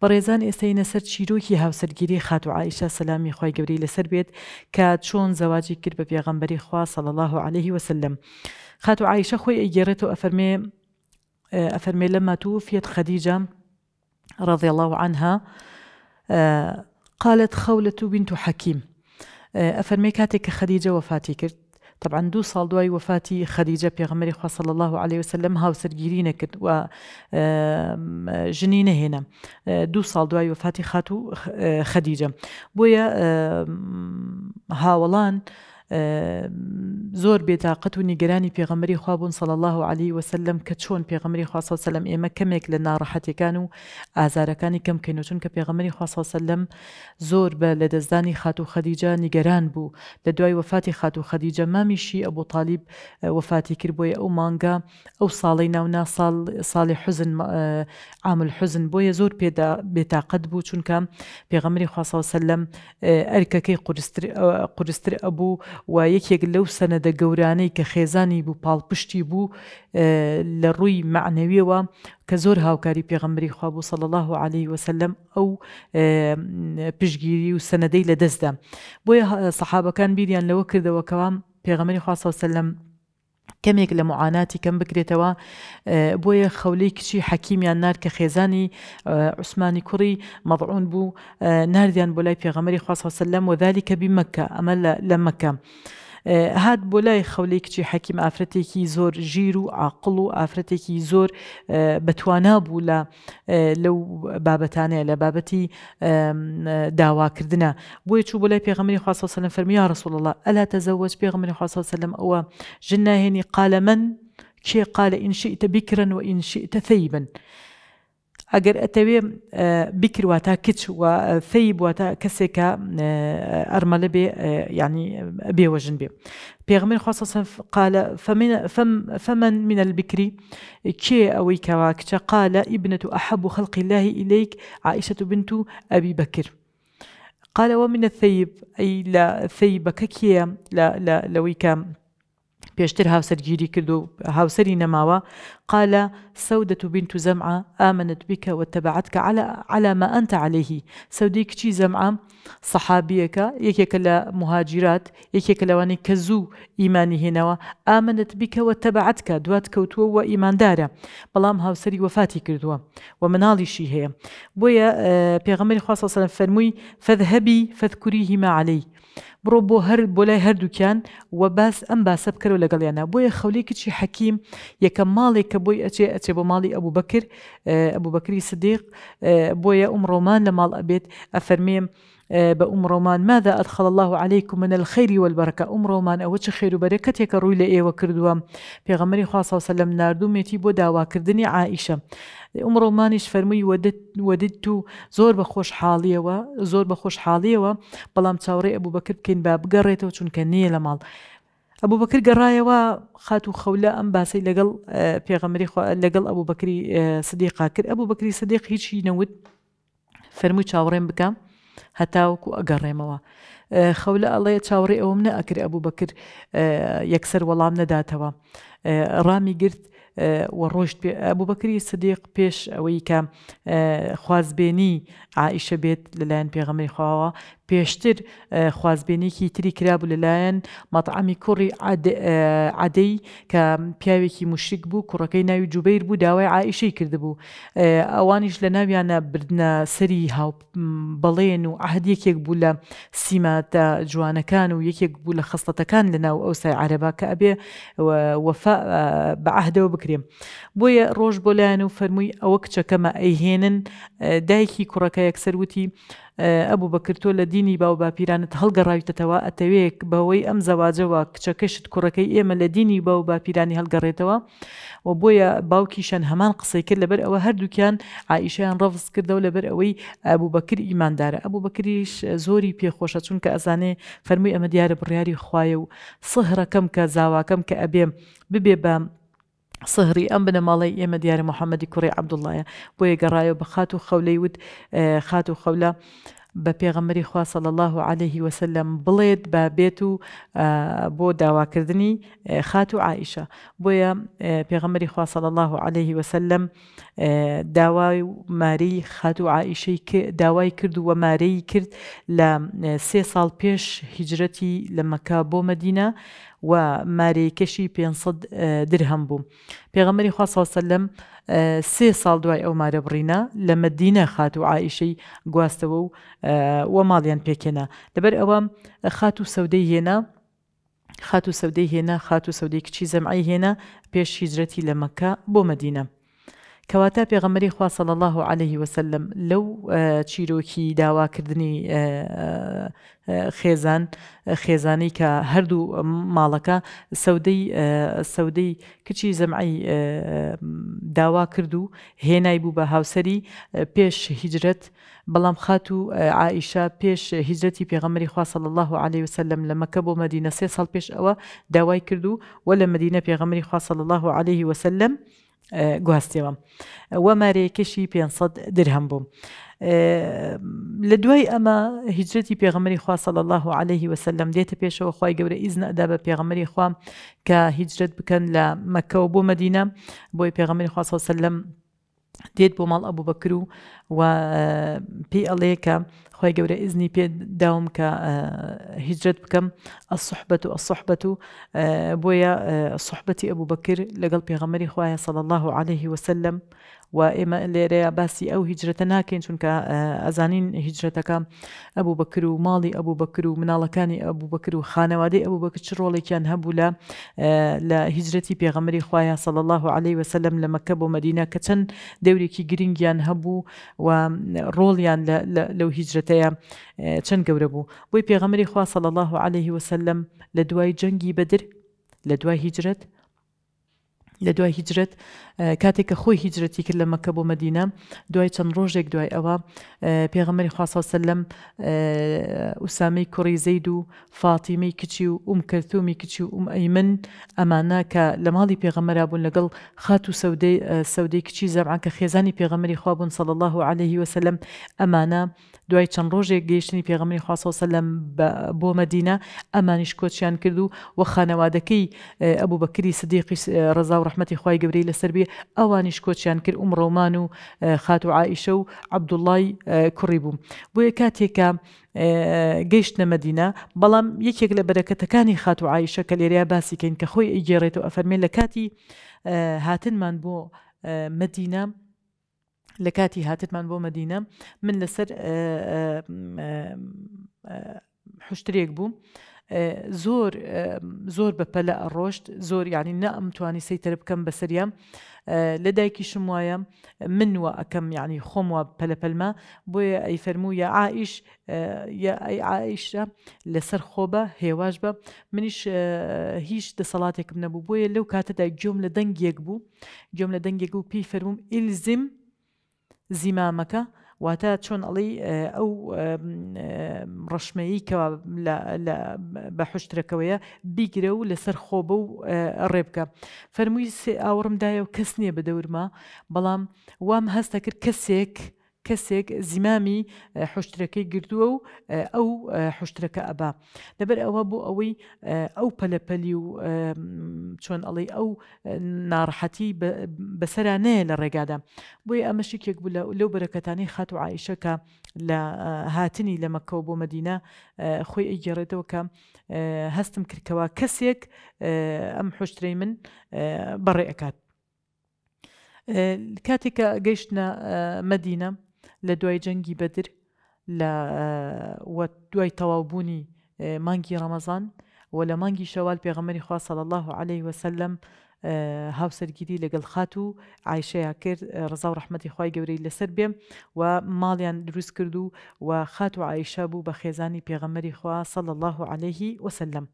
بەڕێزان ئێستایە سەر چیرۆکی هاوسەرگیری خات و عیشە سەسلامی خی گەوری لەسەر بێت کە چۆن زەواجی کرد بە پێغەمبەری خوا سەڵ الله عليه وسلم خات و عیشە خۆی ئەگەێڕێت و ئەفەرمێ ئەفەرمێ لەما تو فێت خەدیجە رضي الله عنها قالت خولة بنت حكيم أفرمي كاتك خديجة وفاتي كرت طبعا دو ساڵ دوای وفاتی خەریجە پێغمەری خواه صل الله عليه وسلم هاوسەرگیری نەکرد و جنينة هنا دو سال دوای وفاتی خات و خەدیجە آه، بۆیە هاوڵان زۆر بێتاقەت و نیگەرانی پێغەمەری خوابوون سەڵ الله و علی وسلم کە چۆن پێغەمەری خواسەسەلم ئێمە کەمێک لە ناڕەحەتەکان و ئازارەکانی کەم کەینوتون کە پێغەمەری خواسەسەلم زۆر بە لە دەستدانی خات و خەدیجا نیگەران بوو لە دوای وفاتی خات و خەدیجە مامیشی ئەبوو تاالب وفاتی کرد بۆیە ئەو مانگا ئەو ساڵی ناونا ساڵی حزن عامل حزن بۆیە زۆر پێدا بێتاقەت بوو چونکە پێغەمەری خواسەسەلم ئەرکەکەی قورستر ئەبوو و یەکێک لەو سەنەدە گەورانەی کە خێزانی بوو پاڵپشتی بوو لە ڕووی معنەویەوە کە زۆر هاوکاری پێغەمبری خوا بوو سەڵ الله عليه وسلم ئەو پشگیری و سەنەدەی لەدەستدا بۆیە سەحابەکان بیریان لەوە کردەوە کەوام پێغەمەری خوا سەلم كم كميك لمعاناتي كم بكري توا اه، بويا خوليك شي حكيم يان نار كخيزاني اه، عثماني كري مضعون بو اه، نار ديان بولاي في غمري خاصة وسلم وذلك بمكة أمل لمكة آه، هات بۆ لای خەولەی کچی حەکیم ئافرەتێکی زۆر زور و عقل و ئافرەتێکی زۆر آه، بەتوانا بوو آه، لە لەو بابەتانەیە لە بابەتی داواکردە بۆی چوو بۆ لای پێغمەری خواسەسەلم یا رسول الله ئەلا تەزەوەج پێغمەری وسلم او ژن هنی قال من قال إن شئت بكرا وإن شئت ثيبا اگر اتوی اه، بکر واتا کچ و ثیب واتا کسی که اه، ارمال بی اه، یعنی بی و جنبی پیغمبر خصوصا قال فمن فم فمن من البكري كي اوي كواكتا قال ابنه احب خلق الله اليك عائشه بنت ابي بكر قال ومن الثيب اي لا ثيبك كي لا لا لويكام پێشتر هاوسەرگیری کرد و هاوسری نەماوە قال سودة بنت زمعة آمنت بك واتبعتك على على ما أنت عليه سودة کچی زمعة صحابيك یەکێکە لە مهاجرات یەکێکە لەوانی کە زوو ئیمانی هێنەوە ئامنت بکەوە تەبعاتکە دوات کەوتووە و ئیماندارە بەڵام هاوسری وفاتي كردوا ومنالي شي هي بويا آه بيغمري سەرم صلى فەذهبی فەذکوری هیما عليهی بڕۆ بۆ هەر بۆ لای هەردووکیان و باس ئەم باسە لەگەڵیانە بۆیە خەولێکیی حەکیم یەکە ماڵێک کە بۆی ئەچێ ئەچێ بۆ ماڵی ئەبوو بەکر ئەبوو بەکری سدیق بۆیە ئومڕۆمان لە ماڵ ئەبێت ئەفەرمێم. بأم رومان ماذا أدخل الله عليكم من الخير والبركة أم رومان أو چه خير وبركة يك روي لإيه وكردوام پیغمبري خاصة وسلم ناردوميتي بو داوا كردني عائشة أم رومانش فرمي ودت وددت زور بخوش حالية و بخوش حالية و تاوري أبو بكر كين باب قريته چون لمال ئەبوو بەکر گەڕایەوە خات و خەولە ئەم باسی لەگەڵ پێغەمەری لەگەڵ ئەوبوو بەکری سدیقا کرد ئەبوو بەکری سدیق هیچی نەوت فەرمووی چاوەڕێم بکە هەتاوەکو ئەگەڕێمەوە خەولە ئەڵەیە چاوەڕێ ئەوم نە ئەکر ئەبوو بەکر یەکسەر وەڵام نەداتەوە ڕامی گرت ڕۆشت بوو بەکری سدیق پێش ئەوەی کە خوازبێنی عیشە بێت لەلایەن پێغەمەی خواوە پێشتر خوازبێنێکی تری کرابوو لەلایەن مەطعامی کوڕی عادەی کە پیاوێکی مشک بوو کوڕەکەی ناوی جوبیر بوو داوای عیشەی کردبوو ئەوانیش لە ناویانە بردنە سەری هاو بەڵێن و ئاهد یەکێک بوو لە سیماتە جوانەکان و یەکێک بوو لە خستەتەکان لە ناو ئەوسای عربا کە ئەبێ وەفا بەعهدەوە بکرێم بۆیە ڕۆژ بۆ لایەن و فەرمووی ئەوە کچەکەمە ئەیهێنن دایکی کوڕەکە یەکسەر وتی ئەبوو بەکردۆ لە دینی باو باپیرانت هەڵگەڕاویتەوە ئەتەوێک بەوەی ئەم زەواجەوە کچەکەشت کوڕەکەی ئێمە لە دینی باو باپیرانی هەڵگەڕێتەوە و بۆیە باوکیشان هەمان قسەی کرد لەبەر ئەوە هەردووکیان ئایشیان ڕەفز کردەوە لەبەر ئەوەی ئەبوو بەکر ئیماندارە ئەبوو بەکریش زۆری پێخۆشە چونکە ئەزانێ فەرمووی ئەمە دیارە بڕیاری خوایە و سهرەکەم کە زاواکەم کە ئەبێم ببێ بە سهری ئەم بنەماڵی ئێمە دیارە محەممەدی کوڕی عبدوڵایە بۆ یگەڕایەوە بە خات و خەولەی وت خات و خەولە. بە پێغەمەری خواسە لە الله عليهەیهی وسلم بڵێت بە بێت و بۆ داواکردنی خات و عیشە بۆیە پێغەمەری خواسە الله عليهەیهی وسلم داوای و ماری خات و عیشەی داوای کرد و وەمارەی کرد لە سێ ساڵ پێش هیجرەتی لە مەکە بۆ مەدینە و مارەیەکەشی 500 درهم بوو پێغەمەری خواسەوسە لەم سێ ساڵ دوای ئەو مارە بڕینە لە مدینە خات و عیشەی گواستەوە و وە ماڵیان پێکێنا لەبەر ئەوە خات و سەودەی هێنا خات و سەودەی هێنا خات و سەودەی کچی زەمعی هێنا پێش هیجرەتی لە مەکە بۆ مدینە کەواتە پێغەمەری خواسەڵ الله عليه وسلم لەو چیرۆکی داواکردنی خێزان خێزانەی کە هەردوو ماڵەکە سەودەی سەودەی کچی زەمعی داوا کرد و هێنای بوو بە هاوسری پێش هیجرەت بەڵام خات و عائیشا پێش هیجرەتی پێغەمەری خواسەڵ الله عليه وسلم لە مەکە بۆ مدینە سێ ساڵ پێش ئەوە داوای کردو و لە مدینە پێغەمەری خواسەڵ الله عليه وسلم گواستەوە وە مارەیەکەشی 500 درهم بووم. لە دوای ئەمە هیجرەتی پێغمەری خوا سەڵ الله عليه وسلم دێتە پێشەوە خی گەورە ئیزنەدا بە پێغمەری خوا کە هیجرت بکەن لە مەکەەوە بۆ مدینە بۆی پێغمەری خوا سەلم دێت بۆ ماڵ ابو بكر و بي پێی ئەڵێ کە خۆی گەورە ئزنی پێ داوم ك آه، هجرت بكم الصحبه الصحبه آه، بويا آه، صحبتي ابو بكر لقلبي غمري خويا صلى الله عليه وسلم و ئێمە لێرەیە باسی ئەو هیجرەتە ناکەین چونکە ئەزانین هیجرەتەکە ئەبوو بەکر و ماڵی ئەبوو بەکر و مناڵەکانی ئەبوو بەکر و خانەوادەی ئەبوو بەکە چ ڕۆڵێکیان هەبوو لە لە هیجرەتی پێغەمەری خوایە سەڵ الله عليه وسلم لە مەکە بۆ مدینە کە چەند دەورێکی گرنگیان هەبوو و ڕۆڵیان لەو هیجرەتەیە چەند گەورە بوو بۆی پێغەمەری خوا سەڵ الله عليه وسلم لە دوای جەنگی بەدر لە دوای هیجرەت لە دوای هیجرت کاتێککە خۆی هیجرەتی کرد لە مەکە بۆ مدینە دوای چەند ڕۆژێک دوای ئەوە پێغەمەری خواسەسە لەم ئوسامەی کوڕی زەید و فاتیمەی کچی و ئوم کەرتومی کچی و ئوم ئەیمن ئەمانە کە لە ماڵی پێغەمەرا بوون لەگەڵ خات و سەودەی کچی زەرعان کە خێزانی پێغەمەری خوابوون سەڵ الله عليه وسلم ئەمانە دوای چەند ڕۆژێک گەیشتنی پێغەمەی خواسەوسە لەم بۆ مەدینە ئەمانیش کۆچیان کرد و وە خانەوادەکەی ئەبوو بەکری سدیقی ڕزا و ڕحمەتی خی گەوری لەسەر بێ ئەوانیش کۆچیان کرد عمرۆمان و خات و عائیشە و عبدوڵای کوڕی بووم بۆیە کاتێکە گەیشتە مەدینە بەڵام یەکێک لە بەرەکەتەکانی خات و عیشە کە لێریا باسیکەین کە خۆی ئیگێڕێت و ئەفەرمێن لە کاتی هاتنمان بۆ مدینە لە کاتی هاتتمان بۆ مەدینە من لەسەر حشتێک بووم. زۆر زۆر بەپەلە ئەڕۆشت زۆر ینی نە ئەمتوانی سەیتر بکەم بەسەریام لە دایکیشم وایە من وە ئەەکەم یعنی خۆم وە پەلەپەلما بۆیە ئەی فەرموو یا عائیش ئایشە لەسەر خۆبە هێواش بە منیش هیچ دەسەڵاتێکم نەبوو بۆیە لەو کاتەدا گوێم لە دەنگێک بوو گوێم لە دەنگێک و پێی فەرموم ئیلزم زیمامەکە واتە چۆن ئەڵی ئەو ڕەشمەیی کەوا بە حشتەکەوەیە بیگرە و لەسەر خۆبە و ڕێبکە فەرمووی سێ ئاوڕمدایە و کەس نییە بە دەورما بەڵام وام هەستە کرد کەسێک کەسێک زیمامی حشتەکەی گردووە و ئەو حشتەکە ئەبا دەبەر ئەوە بۆ ئەوەی ئەو پەلەپەلی و چۆن ئەڵێ ئەو ناڕحەتی بەسەرانەیە لە ڕێگادا بۆی ئەمەشتێک بوو لەو بەرەکەتانی خات و عیشەکە لە هاتنی لە مەکەەوە بۆ مدینە خۆی ئەیگەڕێتەوە کە هەستم کردکەوە کەسێک ئەم حشتەی من بەڕێ ئەکات کاتێکە گەیشتە مدینە لە دوای جەنگی بەدر لە دوای تەواوبوونی مانگی ڕەمەزان و لە مانگی شەوال پێغەمەری خوا سەڵ الله عليه وسلم هاوسەرگیری لەگەڵ خات و عیشەیە کرد ڕزا و ڕحمەتی خی گەورەی لەسەر بێم و ماڵیان دروست کرد و و خات و عیشە بوو بە خێزانی پێغەمەری خوا سەڵ الله عليه وسلم.